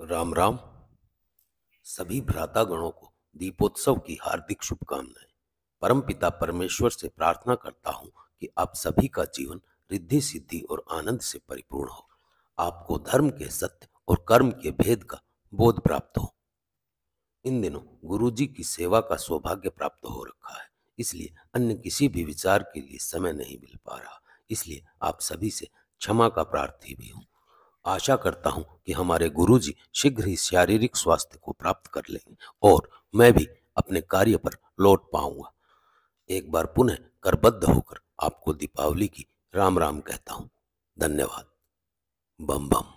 राम राम सभी गणों को दीपोत्सव की हार्दिक शुभकामनाएं परम पिता परमेश्वर से प्रार्थना करता हूँ कि आप सभी का जीवन रिद्धि सिद्धि और आनंद से परिपूर्ण हो आपको धर्म के सत्य और कर्म के भेद का बोध प्राप्त हो इन दिनों गुरुजी की सेवा का सौभाग्य प्राप्त हो रखा है इसलिए अन्य किसी भी विचार के लिए समय नहीं मिल पा रहा इसलिए आप सभी से क्षमा का प्रार्थी भी हूँ आशा करता हूँ कि हमारे गुरुजी शीघ्र ही शारीरिक स्वास्थ्य को प्राप्त कर लेंगे और मैं भी अपने कार्य पर लौट पाऊंगा एक बार पुनः करबद्ध होकर आपको दीपावली की राम राम कहता हूँ धन्यवाद बम बम